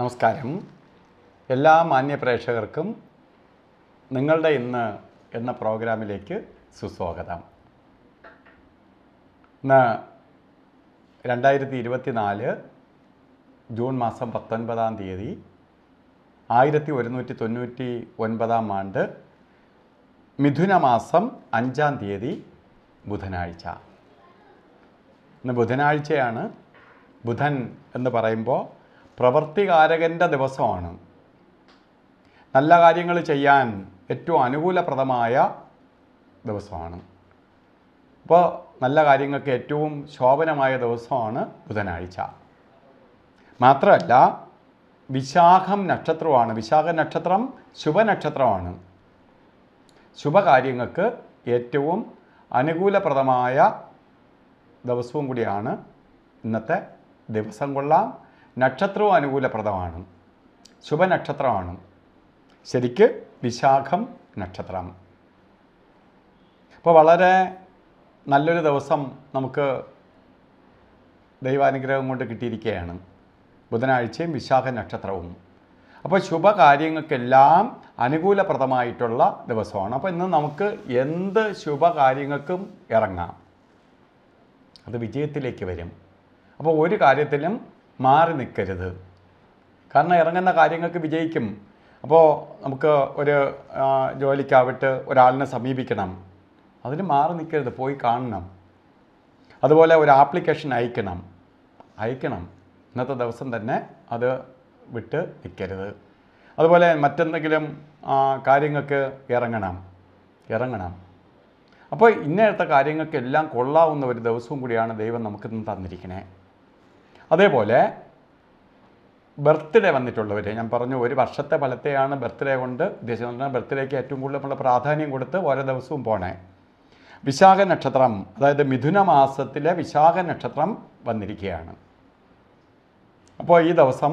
നമസ്കാരം എല്ലാ മാന്യപ്രേക്ഷകർക്കും നിങ്ങളുടെ ഇന്ന് എന്ന പ്രോഗ്രാമിലേക്ക് സുസ്വാഗതം ഇന്ന് രണ്ടായിരത്തി ജൂൺ മാസം പത്തൊൻപതാം തീയതി ആയിരത്തി ഒരുന്നൂറ്റി തൊണ്ണൂറ്റി ഒൻപതാം ആണ്ട് മിഥുന മാസം അഞ്ചാം തീയതി ബുധനാഴ്ച ഇന്ന് ബുധനാഴ്ചയാണ് ബുധൻ എന്ന് പറയുമ്പോൾ പ്രവർത്തികാരകൻ്റെ ദിവസമാണ് നല്ല കാര്യങ്ങൾ ചെയ്യാൻ ഏറ്റവും അനുകൂലപ്രദമായ ദിവസമാണ് അപ്പോൾ നല്ല കാര്യങ്ങൾക്ക് ഏറ്റവും ശോഭനമായ ദിവസമാണ് ബുധനാഴ്ച മാത്രമല്ല വിശാഖം നക്ഷത്രമാണ് വിശാഖ നക്ഷത്രം ശുഭനക്ഷത്രമാണ് ശുഭകാര്യങ്ങൾക്ക് ഏറ്റവും അനുകൂലപ്രദമായ ദിവസവും കൂടിയാണ് ഇന്നത്തെ ദിവസം കൊള്ളാം നക്ഷത്രവും അനുകൂലപ്രദമാണ് ശുഭനക്ഷത്രമാണ് ശരിക്ക് വിശാഖം നക്ഷത്രം അപ്പോൾ വളരെ നല്ലൊരു ദിവസം നമുക്ക് ദൈവാനുഗ്രഹം കൊണ്ട് കിട്ടിയിരിക്കുകയാണ് ബുധനാഴ്ചയും വിശാഖ നക്ഷത്രവും അപ്പോൾ ശുഭകാര്യങ്ങൾക്കെല്ലാം അനുകൂലപ്രദമായിട്ടുള്ള ദിവസമാണ് അപ്പോൾ ഇന്ന് നമുക്ക് എന്ത് ശുഭകാര്യങ്ങൾക്കും ഇറങ്ങാം അത് വിജയത്തിലേക്ക് വരും അപ്പോൾ ഒരു കാര്യത്തിലും മാറി നിൽക്കരുത് കാരണം ഇറങ്ങുന്ന കാര്യങ്ങൾക്ക് വിജയിക്കും അപ്പോൾ നമുക്ക് ഒരു ജോലിക്കാവിട്ട് ഒരാളിനെ സമീപിക്കണം അതിന് മാറി നിൽക്കരുത് പോയി കാണണം അതുപോലെ ഒരു ആപ്ലിക്കേഷൻ അയക്കണം അയക്കണം ഇന്നത്തെ ദിവസം തന്നെ അത് വിട്ട് നിൽക്കരുത് അതുപോലെ മറ്റെന്തെങ്കിലും കാര്യങ്ങൾക്ക് ഇറങ്ങണം ഇറങ്ങണം അപ്പോൾ ഇന്നത്തെ കാര്യങ്ങൾക്കെല്ലാം കൊള്ളാവുന്ന ഒരു ദിവസവും കൂടിയാണ് ദൈവം നമുക്ക് തന്നിരിക്കണേ അതേപോലെ ബർത്ത്ഡേ വന്നിട്ടുള്ളവർ ഞാൻ പറഞ്ഞു ഒരു വർഷത്തെ ഫലത്തെയാണ് ബർത്ത്ഡേ കൊണ്ട് ഉദ്ദേശിച്ചത് പറഞ്ഞാൽ ബർത്ത്ഡേക്ക് ഏറ്റവും കൂടുതൽ നമ്മൾ പ്രാധാന്യം കൊടുത്ത് ഓരോ ദിവസവും പോണേ വിശാഖ നക്ഷത്രം അതായത് മിഥുന മാസത്തിലെ വിശാഖ നക്ഷത്രം വന്നിരിക്കുകയാണ് അപ്പോൾ ഈ ദിവസം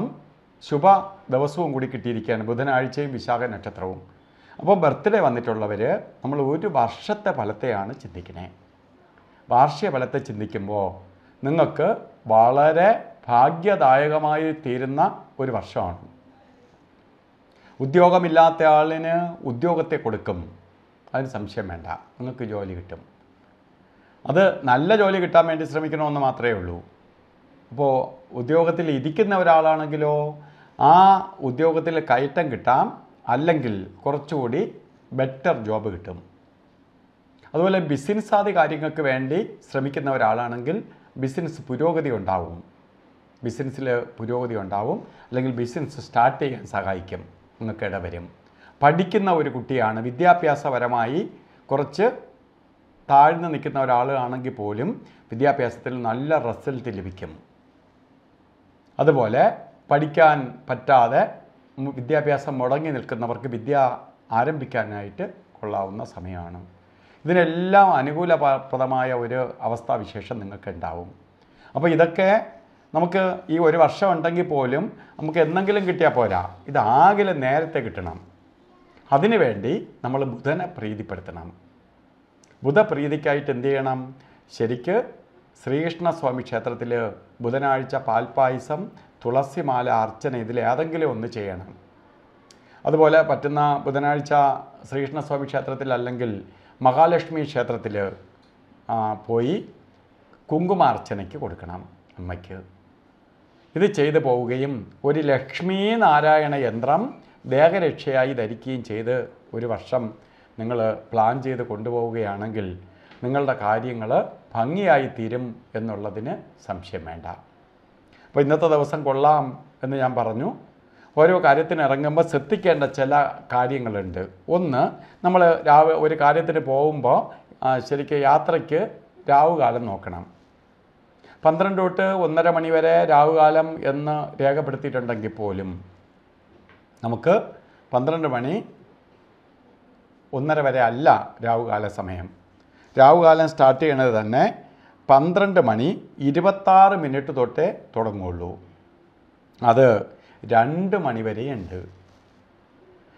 ശുഭ ദിവസവും കൂടി കിട്ടിയിരിക്കുകയാണ് ബുധനാഴ്ചയും വിശാഖ നക്ഷത്രവും അപ്പോൾ ബർത്ത്ഡേ വന്നിട്ടുള്ളവർ നമ്മൾ ഒരു വർഷത്തെ ഫലത്തെയാണ് ചിന്തിക്കുന്നത് വാർഷിക ഫലത്തെ ചിന്തിക്കുമ്പോൾ നിങ്ങൾക്ക് വളരെ ഭാഗ്യദായകമായി തീരുന്ന ഒരു വർഷമാണ് ഉദ്യോഗമില്ലാത്ത ആളിന് ഉദ്യോഗത്തെ കൊടുക്കും അതിന് സംശയം വേണ്ട നിങ്ങൾക്ക് ജോലി കിട്ടും അത് നല്ല ജോലി കിട്ടാൻ വേണ്ടി ശ്രമിക്കണമെന്ന് മാത്രമേ ഉള്ളൂ അപ്പോൾ ഉദ്യോഗത്തിൽ ഇരിക്കുന്ന ഒരാളാണെങ്കിലോ ആ ഉദ്യോഗത്തിൽ കയറ്റം കിട്ടാം അല്ലെങ്കിൽ കുറച്ചുകൂടി ബെറ്റർ ജോബ് കിട്ടും അതുപോലെ ബിസിനസ് ആദി കാര്യങ്ങൾക്ക് വേണ്ടി ശ്രമിക്കുന്ന ഒരാളാണെങ്കിൽ ബിസിനസ് പുരോഗതി ഉണ്ടാവും ബിസിനസ്സിൽ പുരോഗതി ഉണ്ടാവും അല്ലെങ്കിൽ ബിസിനസ് സ്റ്റാർട്ട് ചെയ്യാൻ സഹായിക്കും നിങ്ങൾക്ക് ഇടവരും പഠിക്കുന്ന ഒരു കുട്ടിയാണ് വിദ്യാഭ്യാസപരമായി കുറച്ച് താഴ്ന്നു നിൽക്കുന്ന ഒരാളാണെങ്കിൽ പോലും വിദ്യാഭ്യാസത്തിൽ നല്ല റിസൾട്ട് ലഭിക്കും അതുപോലെ പഠിക്കാൻ പറ്റാതെ വിദ്യാഭ്യാസം മുടങ്ങി നിൽക്കുന്നവർക്ക് വിദ്യ ആരംഭിക്കാനായിട്ട് കൊള്ളാവുന്ന സമയമാണ് ഇതിനെല്ലാം അനുകൂലപ്രദമായ ഒരു അവസ്ഥാവിശേഷം നിങ്ങൾക്ക് ഉണ്ടാവും അപ്പോൾ ഇതൊക്കെ നമുക്ക് ഈ ഒരു വർഷം ഉണ്ടെങ്കിൽ പോലും നമുക്ക് എന്തെങ്കിലും കിട്ടിയാൽ പോരാ ഇത് ആകിലെ നേരത്തെ കിട്ടണം അതിനുവേണ്ടി നമ്മൾ ബുധനെ പ്രീതിപ്പെടുത്തണം ബുധപ്രീതിക്കായിട്ട് എന്ത് ചെയ്യണം ശരിക്ക് ശ്രീകൃഷ്ണസ്വാമി ക്ഷേത്രത്തിൽ ബുധനാഴ്ച പാൽപ്പായസം തുളസിമാല അർച്ചന ഇതിൽ ഏതെങ്കിലും ഒന്ന് ചെയ്യണം അതുപോലെ പറ്റുന്ന ബുധനാഴ്ച ശ്രീകൃഷ്ണസ്വാമി ക്ഷേത്രത്തിൽ അല്ലെങ്കിൽ മഹാലക്ഷ്മി ക്ഷേത്രത്തിൽ പോയി കുങ്കുമാർച്ചനയ്ക്ക് കൊടുക്കണം അമ്മയ്ക്ക് ഇത് ചെയ്തു പോവുകയും ഒരു ലക്ഷ്മീ നാരായണ യന്ത്രം ദേഹരക്ഷയായി ധരിക്കുകയും ചെയ്ത് ഒരു വർഷം നിങ്ങൾ പ്ലാൻ ചെയ്ത് കൊണ്ടുപോവുകയാണെങ്കിൽ നിങ്ങളുടെ കാര്യങ്ങൾ ഭംഗിയായി തീരും എന്നുള്ളതിന് സംശയം വേണ്ട അപ്പോൾ ഇന്നത്തെ ദിവസം കൊള്ളാം എന്ന് ഞാൻ പറഞ്ഞു ഓരോ കാര്യത്തിന് ഇറങ്ങുമ്പോൾ ശ്രദ്ധിക്കേണ്ട ചില കാര്യങ്ങളുണ്ട് ഒന്ന് നമ്മൾ രാവ് ഒരു കാര്യത്തിന് പോകുമ്പോൾ ശരിക്കും യാത്രയ്ക്ക് രാവുകാലം നോക്കണം പന്ത്രണ്ട് തൊട്ട് ഒന്നര മണി വരെ രാവുകാലം എന്ന് രേഖപ്പെടുത്തിയിട്ടുണ്ടെങ്കിൽ പോലും നമുക്ക് പന്ത്രണ്ട് മണി ഒന്നര വരെ അല്ല രാവുകാല സമയം രാവുകാലം സ്റ്റാർട്ട് ചെയ്യണത് തന്നെ പന്ത്രണ്ട് മണി ഇരുപത്താറ് മിനിറ്റ് തൊട്ടേ തുടങ്ങുള്ളൂ അത് രണ്ട് മണിവരെയുണ്ട്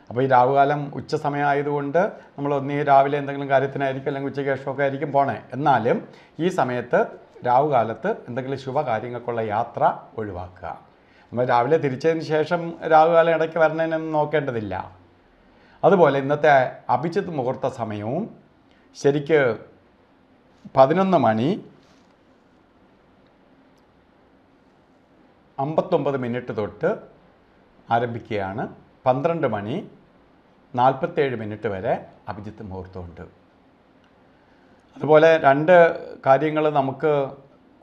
അപ്പോൾ ഈ രാവുകാലം ഉച്ച സമയമായതുകൊണ്ട് നമ്മൾ ഒന്നേ രാവിലെ എന്തെങ്കിലും കാര്യത്തിനായിരിക്കും അല്ലെങ്കിൽ ഉച്ചയ്ക്ക് ശേഷമൊക്കെ ആയിരിക്കും പോണേ എന്നാലും ഈ സമയത്ത് രാവുകാലത്ത് എന്തെങ്കിലും ശുഭകാര്യങ്ങൾക്കുള്ള യാത്ര ഒഴിവാക്കുക നമ്മൾ രാവിലെ തിരിച്ചതിന് ശേഷം രാവുകാലം ഇടയ്ക്ക് വരണേനൊന്നും നോക്കേണ്ടതില്ല അതുപോലെ ഇന്നത്തെ അഭിജിത്ത് മുഹൂർത്ത സമയവും ശരിക്ക് പതിനൊന്ന് മണി അമ്പത്തൊമ്പത് മിനിറ്റ് തൊട്ട് ആരംഭിക്കുകയാണ് പന്ത്രണ്ട് മണി നാൽപ്പത്തേഴ് മിനിറ്റ് വരെ അഭിജിത്ത് മുഹൂർത്തമുണ്ട് അതുപോലെ രണ്ട് കാര്യങ്ങൾ നമുക്ക്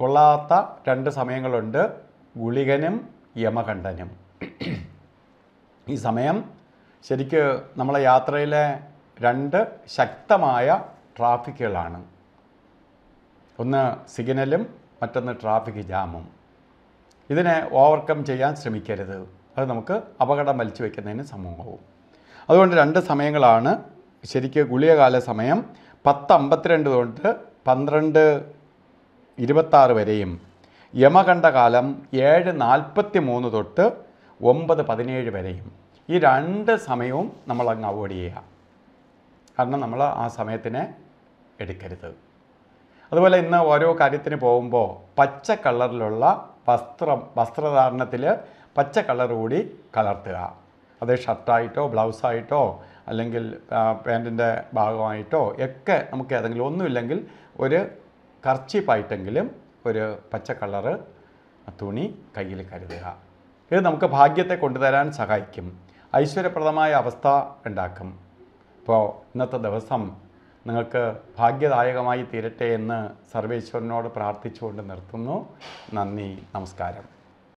കൊള്ളാത്ത രണ്ട് സമയങ്ങളുണ്ട് ഗുളികനും യമകണ്ഠനും ഈ സമയം ശരിക്ക് നമ്മളെ യാത്രയിലെ രണ്ട് ശക്തമായ ട്രാഫിക്കുകളാണ് ഒന്ന് സിഗ്നലും മറ്റൊന്ന് ട്രാഫിക് ജാമും ഇതിനെ ഓവർകം ചെയ്യാൻ ശ്രമിക്കരുത് അത് നമുക്ക് അപകടം വലിച്ചു വയ്ക്കുന്നതിന് സമൂഹവും അതുകൊണ്ട് രണ്ട് സമയങ്ങളാണ് ശരിക്ക് ഗുളികകാല സമയം പത്ത് അമ്പത്തിരണ്ട് തൊട്ട് പന്ത്രണ്ട് ഇരുപത്താറ് വരെയും യമകണ്ഠ കാലം ഏഴ് നാൽപ്പത്തി മൂന്ന് തൊട്ട് ഒമ്പത് പതിനേഴ് വരെയും ഈ രണ്ട് സമയവും നമ്മൾ അങ്ങ് അവോയ്ഡ് ചെയ്യുക കാരണം നമ്മൾ ആ സമയത്തിനെ എടുക്കരുത് അതുപോലെ ഇന്ന് ഓരോ കാര്യത്തിന് പോകുമ്പോൾ പച്ച കളറിലുള്ള വസ്ത്രം വസ്ത്രധാരണത്തിൽ പച്ച കളർ കൂടി കലർത്തുക അത് ഷർട്ടായിട്ടോ ബ്ലൗസായിട്ടോ അല്ലെങ്കിൽ പാൻറ്റിൻ്റെ ഭാഗമായിട്ടോ ഒക്കെ നമുക്ക് ഏതെങ്കിലും ഒന്നുമില്ലെങ്കിൽ ഒരു കർച്ചീപ്പായിട്ടെങ്കിലും ഒരു പച്ച കളറ് തുണി കയ്യിൽ കരുതുക ഇത് നമുക്ക് ഭാഗ്യത്തെ കൊണ്ടുതരാൻ സഹായിക്കും ഐശ്വര്യപ്രദമായ അവസ്ഥ ഉണ്ടാക്കും ഇപ്പോൾ ഇന്നത്തെ ദിവസം നിങ്ങൾക്ക് ഭാഗ്യദായകമായി തീരട്ടെ എന്ന് സർവേശ്വരനോട് പ്രാർത്ഥിച്ചുകൊണ്ട് നിർത്തുന്നു നന്ദി നമസ്കാരം